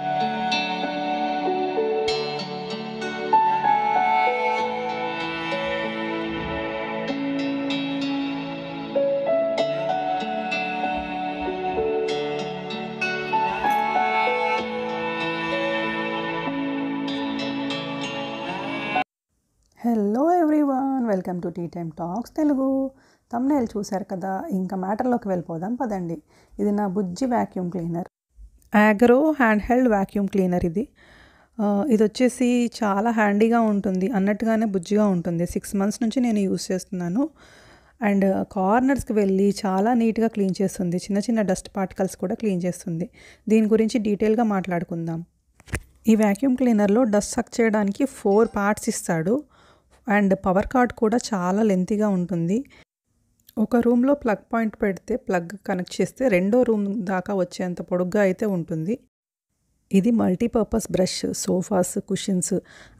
hello everyone welcome to tea time talks Telugu తమ్నేలు చూశారు కదా ఇంకా మ్యాటర్లోకి వెళ్ళిపోదాం పదండి ఇది నా బుజ్జి vacuum cleaner Agaro hand held vacuum cleaner ఇది ఇది వచ్చేసి చాలా హ్యాండీగా ఉంటుంది అన్నట్టుగానే బుజ్జిగా ఉంటుంది సిక్స్ మంత్స్ నుంచి నేను యూస్ చేస్తున్నాను అండ్ కార్నర్స్కి వెళ్ళి చాలా నీట్గా క్లీన్ చేస్తుంది చిన్న చిన్న డస్ట్ పార్టికల్స్ కూడా క్లీన్ చేస్తుంది దీని గురించి డీటెయిల్గా మాట్లాడుకుందాం ఈ వ్యాక్యూమ్ క్లీనర్లో డస్ట్ సక్ చేయడానికి ఫోర్ పార్ట్స్ ఇస్తాడు అండ్ పవర్ కార్డ్ కూడా చాలా లెంతీగా ఉంటుంది ఒక రూమ్లో ప్లగ్ పాయింట్ పెడితే ప్లగ్ కనెక్ట్ చేస్తే రెండో రూమ్ దాకా వచ్చేంత పొడుగ్గా అయితే ఉంటుంది ఇది మల్టీపర్పస్ బ్రష్ సోఫాస్ కుషన్స్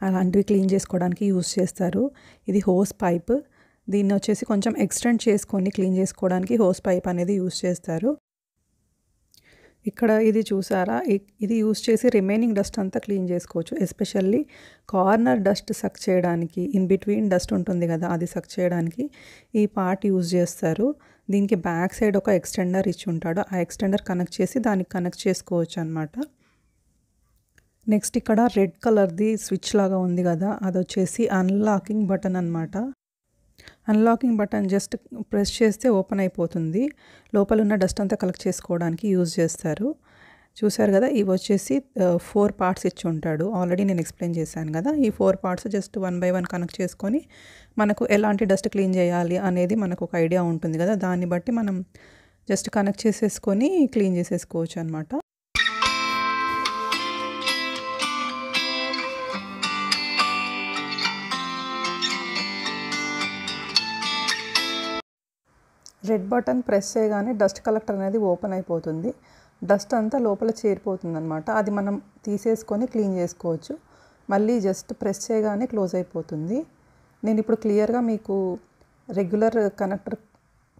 అలాంటివి క్లీన్ చేసుకోవడానికి యూస్ చేస్తారు ఇది హోస్ పైప్ దీన్ని వచ్చేసి కొంచెం ఎక్స్టెండ్ చేసుకొని క్లీన్ చేసుకోవడానికి హోస్ పైప్ అనేది యూస్ చేస్తారు ఇక్కడ ఇది చూసారా ఇది యూస్ చేసి రిమైనింగ్ డస్ట్ అంతా క్లీన్ చేసుకోవచ్చు ఎస్పెషల్లీ కార్నర్ డస్ట్ సక్ చేయడానికి ఇన్ బిట్వీన్ డస్ట్ ఉంటుంది కదా అది సక్ చేయడానికి ఈ పార్ట్ యూజ్ చేస్తారు దీనికి బ్యాక్ సైడ్ ఒక ఎక్స్టెండర్ ఇచ్చి ఉంటాడు ఆ ఎక్స్టెండర్ కనెక్ట్ చేసి దానికి కనెక్ట్ చేసుకోవచ్చు అనమాట నెక్స్ట్ ఇక్కడ రెడ్ కలర్ది స్విచ్ లాగా ఉంది కదా అది వచ్చేసి అన్లాకింగ్ బటన్ అనమాట అన్లాకింగ్ బటన్ జస్ట్ ప్రెస్ చేస్తే ఓపెన్ అయిపోతుంది లోపల ఉన్న డస్ట్ అంతా కలెక్ట్ చేసుకోవడానికి యూజ్ చేస్తారు చూశారు కదా ఇవి వచ్చేసి ఫోర్ పార్ట్స్ ఇచ్చి ఉంటాడు ఆల్రెడీ నేను ఎక్స్ప్లెయిన్ చేశాను కదా ఈ four parts just one by one connect చేసుకొని మనకు ఎలాంటి డస్ట్ క్లీన్ చేయాలి అనేది మనకు ఒక ఐడియా ఉంటుంది కదా దాన్ని బట్టి మనం జస్ట్ కనెక్ట్ చేసేసుకొని క్లీన్ చేసేసుకోవచ్చు అనమాట రెడ్ బటన్ ప్రెస్ చేయగానే డస్ట్ కలెక్టర్ అనేది ఓపెన్ అయిపోతుంది డస్ట్ అంతా లోపల చేరిపోతుంది అనమాట అది మనం తీసేసుకొని క్లీన్ చేసుకోవచ్చు మళ్ళీ జస్ట్ ప్రెస్ చేయగానే క్లోజ్ అయిపోతుంది నేను ఇప్పుడు క్లియర్గా మీకు రెగ్యులర్ కనెక్టర్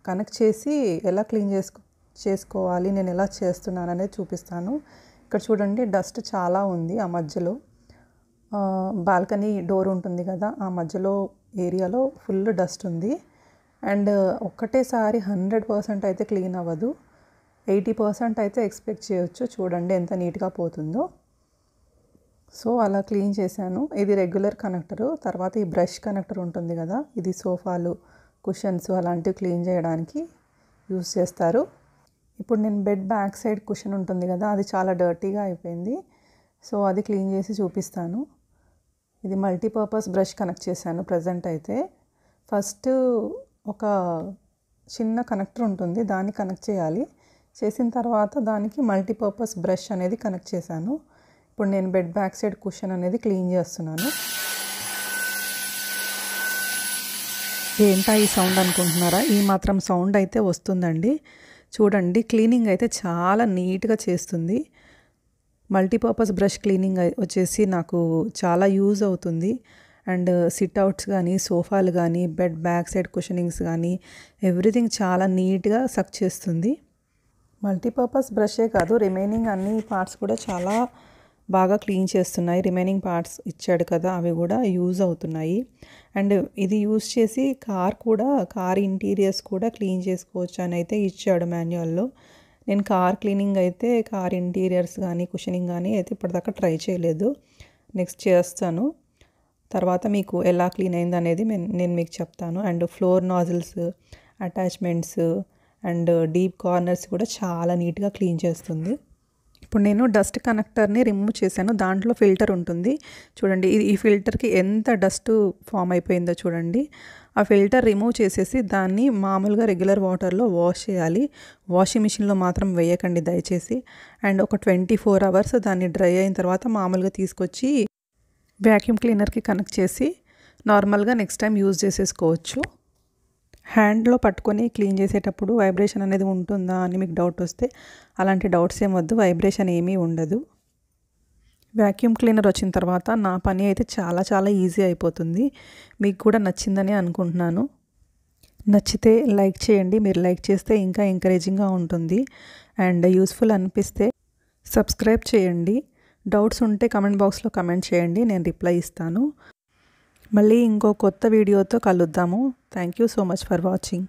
కనెక్ట్ చేసి ఎలా క్లీన్ చేసుకో చేసుకోవాలి నేను ఎలా చేస్తున్నాను అనేది చూపిస్తాను ఇక్కడ చూడండి డస్ట్ చాలా ఉంది ఆ మధ్యలో బాల్కనీ డోర్ ఉంటుంది కదా ఆ మధ్యలో ఏరియాలో ఫుల్ డస్ట్ ఉంది అండ్ ఒక్కటేసారి హండ్రెడ్ పర్సెంట్ అయితే క్లీన్ అవ్వదు ఎయిటీ పర్సెంట్ అయితే ఎక్స్పెక్ట్ చేయొచ్చు చూడండి ఎంత నీట్గా పోతుందో సో అలా క్లీన్ చేశాను ఇది రెగ్యులర్ కనెక్టరు తర్వాత ఈ బ్రష్ కనెక్టర్ ఉంటుంది కదా ఇది సోఫాలు కుషన్స్ అలాంటివి క్లీన్ చేయడానికి యూస్ చేస్తారు ఇప్పుడు నేను బెడ్ బ్యాక్ సైడ్ కుషన్ ఉంటుంది కదా అది చాలా డర్టీగా అయిపోయింది సో అది క్లీన్ చేసి చూపిస్తాను ఇది మల్టీపర్పస్ బ్రష్ కనెక్ట్ చేశాను ప్రజెంట్ అయితే ఫస్ట్ ఒక చిన్న కనెక్టర్ ఉంటుంది దాన్ని కనెక్ట్ చేయాలి చేసిన తర్వాత దానికి మల్టీపర్పస్ బ్రష్ అనేది కనెక్ట్ చేశాను ఇప్పుడు నేను బెడ్ బ్యాక్ సైడ్ కుషన్ అనేది క్లీన్ చేస్తున్నాను ఏంటా ఈ సౌండ్ అనుకుంటున్నారా ఈ మాత్రం సౌండ్ అయితే వస్తుందండి చూడండి క్లీనింగ్ అయితే చాలా నీట్గా చేస్తుంది మల్టీపర్పస్ బ్రష్ క్లీనింగ్ వచ్చేసి నాకు చాలా యూజ్ అవుతుంది అండ్ సిట్అవుట్స్ కానీ సోఫాలు కానీ బెడ్ బ్యాక్ సైడ్ కుషనింగ్స్ కానీ ఎవ్రీథింగ్ చాలా నీట్గా సక్ చేస్తుంది మల్టీపర్పస్ బ్రషే కాదు రిమైనింగ్ అన్ని పార్ట్స్ కూడా చాలా బాగా క్లీన్ చేస్తున్నాయి రిమైనింగ్ పార్ట్స్ ఇచ్చాడు కదా అవి కూడా యూజ్ అవుతున్నాయి అండ్ ఇది యూజ్ చేసి కార్ కూడా కార్ ఇంటీరియర్స్ కూడా క్లీన్ చేసుకోవచ్చు అని అయితే ఇచ్చాడు మాన్యువల్లో నేను కార్ క్లీనింగ్ అయితే కార్ ఇంటీరియర్స్ కానీ కుషనింగ్ కానీ అయితే ఇప్పటిదాకా ట్రై చేయలేదు నెక్స్ట్ చేస్తాను తర్వాత మీకు ఎలా క్లీన్ అయింది అనేది నేను మీకు చెప్తాను and floor nozzles attachments and deep corners కూడా చాలా నీట్గా క్లీన్ చేస్తుంది ఇప్పుడు నేను డస్ట్ కనెక్టర్ని రిమూవ్ చేశాను దాంట్లో ఫిల్టర్ ఉంటుంది చూడండి ఇది ఈ ఫిల్టర్కి ఎంత డస్ట్ ఫామ్ అయిపోయిందో చూడండి ఆ ఫిల్టర్ రిమూవ్ చేసేసి దాన్ని మామూలుగా రెగ్యులర్ వాటర్లో వాష్ చేయాలి వాషింగ్ మిషన్లో మాత్రం వేయకండి దయచేసి అండ్ ఒక ట్వంటీ ఫోర్ అవర్స్ దాన్ని డ్రై అయిన తర్వాత మామూలుగా తీసుకొచ్చి వ్యాక్యూమ్ క్లీనర్కి కనెక్ట్ చేసి నార్మల్గా నెక్స్ట్ టైం యూజ్ చేసేసుకోవచ్చు హ్యాండ్లో పట్టుకొని క్లీన్ చేసేటప్పుడు వైబ్రేషన్ అనేది ఉంటుందా అని మీకు డౌట్ వస్తే అలాంటి డౌట్స్ ఏం వద్దు వైబ్రేషన్ ఏమీ ఉండదు వ్యాక్యూమ్ క్లీనర్ వచ్చిన తర్వాత నా పని అయితే చాలా చాలా ఈజీ అయిపోతుంది మీకు కూడా నచ్చిందని అనుకుంటున్నాను నచ్చితే లైక్ చేయండి మీరు లైక్ చేస్తే ఇంకా ఎంకరేజింగ్గా ఉంటుంది అండ్ యూస్ఫుల్ అనిపిస్తే సబ్స్క్రైబ్ చేయండి డౌట్స్ ఉంటే కమెంట్ బాక్స్లో కమెంట్ చేయండి నేను రిప్లై ఇస్తాను మళ్ళీ ఇంకో కొత్త వీడియోతో కలుద్దాము thank you so much for watching